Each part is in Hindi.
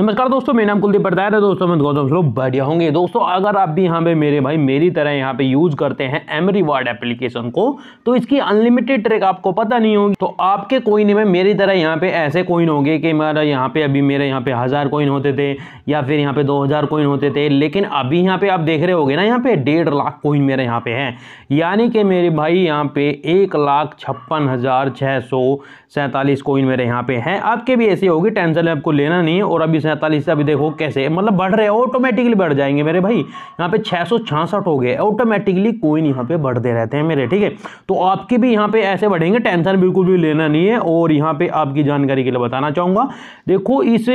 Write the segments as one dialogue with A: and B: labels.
A: नमस्कार दोस्तों मेरा नाम कुलदीप बरदार है दोस्तों मैं गौतम लोग बढ़िया होंगे दोस्तों अगर आप भी यहाँ पे मेरे भाई मेरी तरह यहाँ पे यूज़ करते हैं एम रिवार्ड एप्लीकेशन को तो इसकी अनलिमिटेड ट्रिक आपको पता नहीं होगी तो आपके कोइन में मेरी तरह यहाँ पे ऐसे कोइन होंगे कि मेरा यहाँ पे अभी मेरे यहाँ पे हज़ार कोइन होते थे या फिर यहाँ पे दो कोइन होते थे लेकिन अभी यहाँ पे आप देख रहे हो ना यहाँ पे डेढ़ लाख कोइन मेरे यहाँ पे हैं यानी कि मेरे भाई यहाँ पे एक लाख छप्पन हज़ार छः सौ सैंतालीस कोइन मेरे यहाँ पे हैं आपके भी ऐसे होगी टेंशन आपको लेना नहीं है और अभी सैंतालीस से अभी देखो कैसे मतलब बढ़ रहे ऑटोमेटिकली बढ़ जाएंगे मेरे भाई यहाँ पे छः हो गए ऑटोमेटिकली कोई नहीं यहाँ पे बढ़ते रहते हैं मेरे ठीक है तो आपके भी यहाँ पे ऐसे बढ़ेंगे टेंशन बिल्कुल भी लेना नहीं है और यहाँ पे आपकी जानकारी के लिए बताना चाहूँगा देखो इस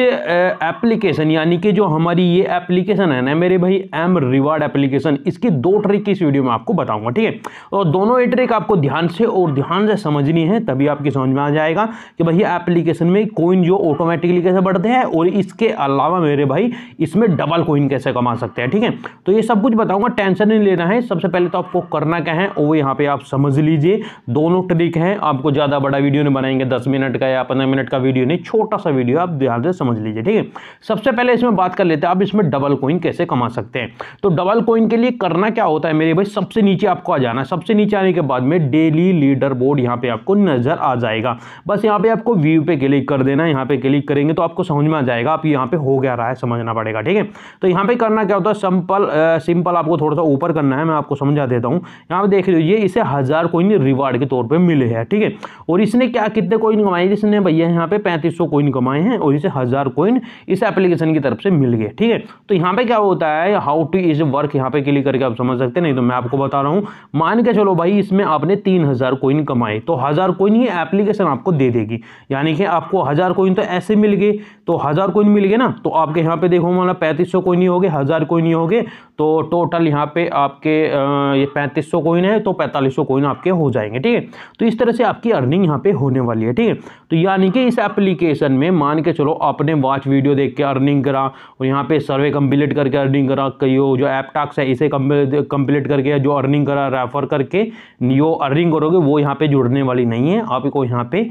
A: एप्लीकेशन यानी कि जो हमारी ये एप्लीकेशन है ना मेरे भाई एम रिवार्ड एप्लीकेशन इसकी दो ट्रिक इस वीडियो में आपको बताऊँगा ठीक है और तो दोनों ही ट्रिक आपको ध्यान से और ध्यान से समझनी है तभी आपकी समझ में आ जाएगा कि भाई एप्लीकेशन में कोइन जो ऑटोमेटिकली कैसे बढ़ते हैं और इस इसके अलावा मेरे भाई इसमें डबल कोइन कैसे कमा सकते हैं ठीक है थीके? तो ये सब कुछ बताऊंगा टेंशन नहीं लेना है सबसे पहले तो आपको करना क्या है वो यहाँ पे आप समझ लीजिए दोनों ट्रिक हैं आपको ज़्यादा बड़ा वीडियो नहीं बनाएंगे दस मिनट का या पंद्रह मिनट का वीडियो नहीं छोटा सा वीडियो आप ध्यान से समझ लीजिए ठीक है सबसे पहले इसमें बात कर लेते हैं आप इसमें डबल कोइन कैसे कमा सकते हैं तो डबल कोइन के लिए करना क्या होता है मेरे भाई सबसे नीचे आपको आ जाना है सबसे नीचे आने के बाद में डेली लीडर बोर्ड यहाँ पे आपको नजर आ जाएगा बस यहाँ पे आपको व्यू पे क्लिक कर देना यहाँ पे क्लिक करेंगे तो आपको समझ में आ जाएगा आप आपकी यहाँ पे हो गया रहा है समझना पड़ेगा ठीक है तो यहाँ पे करना क्या होता है सिंपल सिंपल आपको थोड़ा सा ऊपर करना है मैं आपको समझा देता हूँ यहाँ पे देख लीजिए इसे हज़ार कोइन रिवार्ड के तौर पर मिले हैं ठीक है ठीके? और इसने क्या कितने कोइन कमाए जिसने भैया यहाँ पे पैंतीस सौ कोइन कमाए हैं और इसे हज़ार कोइन इस एप्लीकेशन की तरफ से मिल गए ठीक है तो यहाँ पर क्या होता है हाउ टू इज वर्क यहाँ पे क्लिक करके आप समझ सकते नहीं तो मैं आपको बता रहा हूँ मान के चलो भाई इसमें आपने तीन हज़ार कोइन कमाए तो हज़ार कोइन ये एप्लीकेशन आपको दे देगी यानी कि आपको हज़ार कोइन तो ऐसे मिल गए तो हज़ार कोइन मिल गए ना तो आपके यहाँ पे देखो माना मतलब पैंतीस सौ कोई नहीं गए हज़ार कोई नहीं गए तो टोटल यहाँ पे आपके ये पैंतीस सौ कोइन है तो पैंतालीस सौ कोइन आपके हो जाएंगे ठीक है तो इस तरह से आपकी अर्निंग यहाँ पे होने वाली है ठीक है तो यानी कि इस एप्लीकेशन में मान के चलो आपने वॉच वीडियो देख के अर्निंग करा और यहाँ पे सर्वे कंप्लीट करके अर्निंग करा कई जो ऐप टास्क है इसे कंप्लीट करके जो अर्निंग करा रेफर करके जो अर्निंग करोगे वो यहाँ पे जुड़ने वाली नहीं है आपको यहाँ पे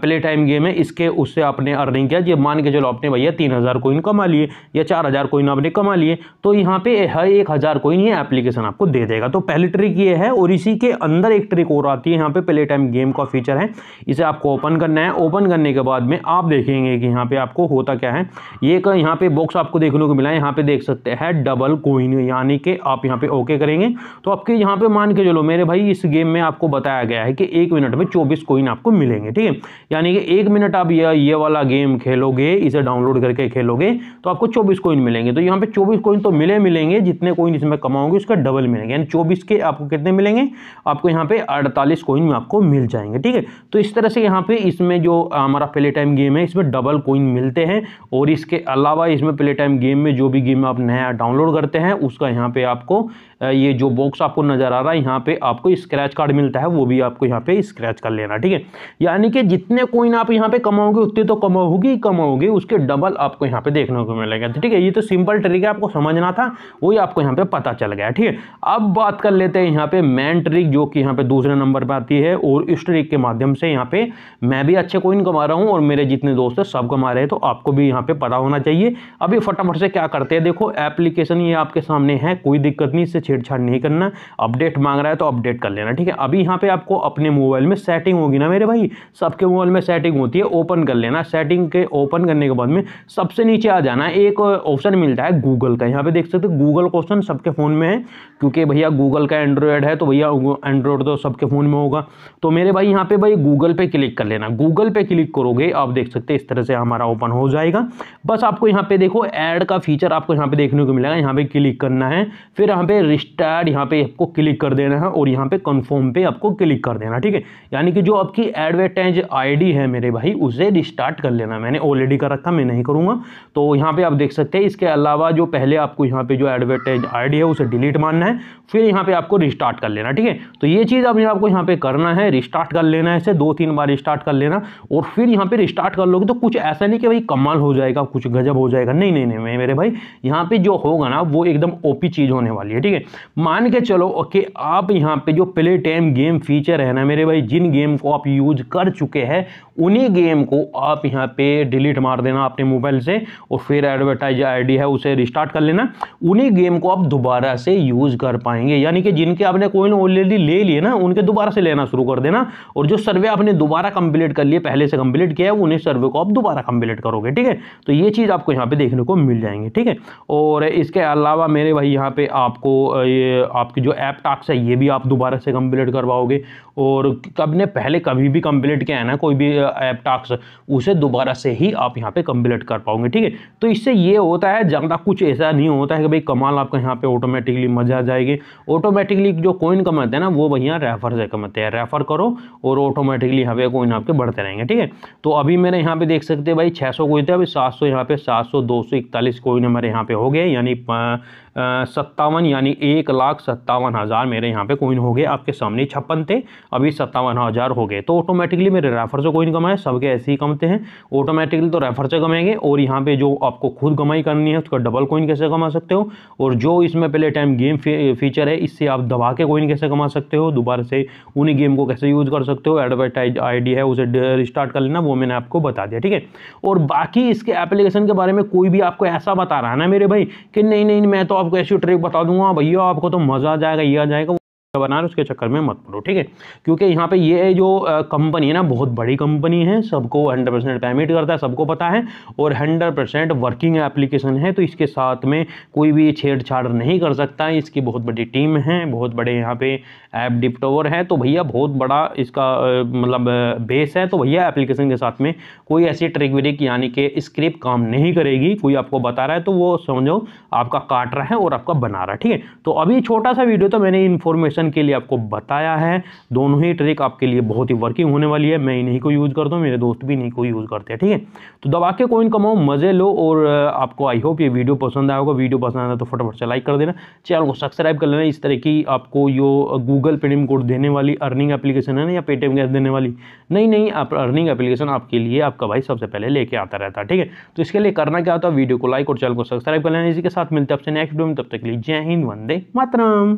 A: प्ले टाइम गेम है इसके उससे आपने अर्निंग किया जब मान के चलो आपने भैया तीन हज़ार कोइन कमा लिए या चार हज़ार कोइन आपने कमा लिए तो यहाँ पे हर एक हज़ार कोइन ये एप्लीकेशन आपको दे देगा तो पहली ट्रिक ये है और इसी के अंदर एक ट्रिक और आती है यहाँ पे प्ले टाइम गेम का फीचर है इसे आपको ओपन करना है हैं ओपन करने के बाद में आप देखेंगे कि यहाँ पे आपको होता क्या है ये का यहाँ पे बॉक्स आपको देखने को मिला है यहाँ पे देख सकते हैं डबल कोइन यानी कि आप यहाँ पे ओके करेंगे तो आपके यहाँ पे मान के चलो मेरे भाई इस गेम में आपको बताया गया है कि एक मिनट में चौबीस कोइन आपको मिलेंगे ठीक है यानी कि एक मिनट आप ये ये वाला गेम खेलोगे इसे डाउनलोड करके खेलोगे तो आपको चौबीस कोइन मिलेंगे तो यहाँ पे चौबीस कोइन तो मिले मिलेंगे जितने कोइन इसमें कमाओगे उसका डबल मिलेंगे यानी चौबीस के आपको कितने मिलेंगे आपको यहाँ पे अड़तालीस कोइन आपको मिल जाएंगे ठीक है तो इस तरह से यहाँ पे इसमें में जो हमारा प्ले टाइम गेम है इसमें डबल कोइन मिलते हैं और इसके अलावा इसमें प्ले टाइम गेम में जो भी गेम आप नया डाउनलोड करते हैं उसका यहाँ पे आपको ये जो बॉक्स आपको नज़र आ रहा है यहाँ पे आपको स्क्रैच कार्ड मिलता है वो भी आपको यहाँ पे स्क्रैच कर लेना ठीक है यानी कि जितने कोइन आप यहाँ पे कमाओगे उतने तो कमाओगे ही कमाओगे उसके डबल आपको यहाँ पे देखने को मिलेगा ठीक है ये तो सिंपल ट्रिक है आपको समझना था वही आपको यहाँ पे पता चल गया ठीक है अब बात कर लेते हैं यहाँ पे मेन ट्रिक जो कि यहाँ पे दूसरे नंबर पर आती है और इस ट्रिक के माध्यम से यहाँ पे मैं भी अच्छे कोइन कमा रहा हूँ और मेरे जितने दोस्त है सब कमा रहे हैं तो आपको भी यहाँ पे पता होना चाहिए अभी फटाफट से क्या करते हैं देखो एप्लीकेशन ये आपके सामने है कोई दिक्कत नहीं इससे छेड़छाड़ नहीं करना अपडेट मांग रहा है तो अपडेट कर लेना ठीक है अभी यहाँ पे आपको अपने मोबाइल में सेटिंग होगी ना मेरे भाई सबके मोबाइल में सेटिंग होती है ओपन कर लेना सेटिंग के ओपन करने के बाद में सबसे नीचे आ जाना एक ऑप्शन मिलता है गूगल का यहाँ पे देख सकते गूगल क्वेश्चन सबके फ़ोन में है क्योंकि भैया गूगल का एंड्रॉयड है तो भैया एंड्रॉयड तो सबके फ़ोन में होगा तो मेरे भाई यहाँ पे भाई गूगल पे क्लिक कर लेना गूगल पे क्लिक करोगे आप देख सकते इस तरह से हमारा ओपन हो जाएगा बस आपको यहाँ पे देखो ऐड का फीचर आपको यहाँ पे देखने को मिलेगा यहाँ पे क्लिक करना है फिर यहाँ पे स्टार्ट यहाँ पे आपको क्लिक कर देना है और यहाँ पे कंफर्म पे आपको क्लिक कर देना ठीक है यानी कि जो आपकी एडवर्टाइज आईडी है मेरे भाई उसे रिस्टार्ट कर लेना मैंने ऑलरेडी कर रखा मैं नहीं करूँगा तो यहाँ पे आप देख सकते हैं इसके अलावा जो पहले आपको यहाँ पे जो एडवर्टाइज आई है उसे डिलीट मानना है फिर यहाँ पर आपको रिस्टार्ट कर लेना ठीक है तो ये चीज़ अपने आपको यहाँ पर करना है रिस्टार्ट कर लेना है इसे दो तीन बार रिस्टार्ट कर लेना और फिर यहाँ पर रिस्टार्ट कर लोगे तो कुछ ऐसा नहीं कि भाई कमाल हो जाएगा कुछ गजब हो जाएगा नहीं नहीं नहीं मेरे भाई यहाँ पर जो होगा ना वो एकदम ओपी चीज़ होने वाली है ठीक है मान के चलो कि आप यहाँ पे जो प्ले टाइम गेम फीचर है ना मेरे भाई जिन गेम को आप यूज कर चुके हैं उन्हीं गेम को आप यहाँ पे डिलीट मार देना अपने मोबाइल से और फिर एडवर्टाइज आईडी है उसे रिस्टार्ट कर लेना उन्हीं गेम को आप दोबारा से यूज़ कर पाएंगे यानी कि जिनके आपने कोइन ऑलरेडी ले लिए ना उनके दोबारा से लेना शुरू कर देना और जो सर्वे आपने दोबारा कंप्लीट कर लिए पहले से कंप्लीट किया है उन्हीं सर्वे को आप दोबारा कंप्लीट करोगे ठीक है तो ये चीज़ आपको यहाँ पर देखने को मिल जाएंगे ठीक है और इसके अलावा मेरे भाई यहाँ पर आपको ये आपकी जो ऐप टाक्स है ये भी आप दोबारा से कंप्लीट करवाओगे और कब ने पहले कभी भी कंप्लीट किया है ना कोई भी ऐप टास्क उसे दोबारा से ही आप यहाँ पे कम्प्लीट कर पाओगे ठीक है तो इससे ये होता है ज़्यादा कुछ ऐसा नहीं होता है कि भाई कमाल आपका यहाँ पे ऑटोमेटिकली मजा आ जाएगी ऑटोमेटिकली जो कोइन कमाते हैं ना वो भैया रेफर से कमाते हैं रेफर करो और ऑटोमेटिकली यहाँ पे कोइन आपके बढ़ते रहेंगे ठीक है तो अभी मेरे यहाँ पे देख सकते हैं भाई छः सौ कोइन थे अभी सात सौ यहाँ पे सात सौ दो सौ इकतालीस कोइन हमारे यहाँ पे हो गए यानी सत्तावन यानी एक लाख सत्तावन हज़ार मेरे यहाँ पे कोइन हो गए आपके सामने छप्पन थे अभी सत्तावन हज़ार हो गए तो ऑटोमेटिकली मेरे रेफर से कोइन कमाए सबके ऐसे ही कमते हैं ऑटोमेटिकली तो रेफर से कमाएंगे और यहाँ पे जो आपको खुद कमाई करनी है उसका डबल कोइन कैसे कमा सकते हो और जो इसमें पहले टाइम गेम फीचर है इससे आप दबा के कोइन कैसे कमा सकते हो दोबारा से उन्हीं गेम को कैसे यूज़ कर सकते हो एडवर्टाइज आई है उसे रिस्टार्ट कर लेना वो मैंने आपको बता दिया ठीक है और बाकी इसके एप्लीकेशन के बारे में कोई भी आपको ऐसा बता रहा है ना मेरे भाई कि नहीं नहीं मैं तो आपको ऐसी ट्रिक बता दूंगा भैया आपको तो मज़ा आ जाएगा ये आ जाएगा बनारस उसके चक्कर में मत पड़ो ठीक है क्योंकि यहाँ पे ये जो कंपनी है ना बहुत बड़ी कंपनी है सबको 100 परसेंट पेमेंट करता है सबको पता है और 100 परसेंट वर्किंग एप्लीकेशन है तो इसके साथ में कोई भी छेड़छाड़ नहीं कर सकता है इसकी बहुत बड़ी टीम है बहुत बड़े यहाँ पे ऐप डिप्टोवर है तो भैया बहुत बड़ा इसका मतलब बेस है तो भैया एप्लीकेशन के साथ में कोई ऐसी ट्रिक व्रिक यानी कि स्क्रिप्ट काम नहीं करेगी कोई आपको बता रहा है तो वो समझो आपका काट रहा है और आपका बना रहा है ठीक है तो अभी छोटा सा वीडियो तो मैंने इन्फॉर्मेशन क्वेश्चन के लिए आपको बताया है दोनों ही ट्रिक आपके लिए बहुत ही वर्किंग होने वाली है मैं इन्हीं को यूज़ करता हूँ मेरे दोस्त भी इन्हीं को यूज़ करते हैं ठीक है थीके? तो दबा के कोइन कमाओ मज़े लो और आपको आई होप ये वीडियो पसंद आया होगा वीडियो पसंद आया तो फटाफट से लाइक कर देना चैनल को सब्सक्राइब कर लेना इस तरह की आपको यो गूगल पेटीएम कोड देने वाली अर्निंग एप्लीकेशन है ना या पेटीएम गैस देने वाली नहीं नहीं आप अर्निंग एप्लीकेशन आपके लिए आपका भाई सबसे पहले लेके आता रहता है ठीक है तो इसके लिए करना क्या होता है वीडियो को लाइक और चैनल को सब्सक्राइब कर लेना इसी के साथ मिलते हैं आपसे नेक्स्ट वीडियो में तब तक के लिए जय हिंद वंदे मातरम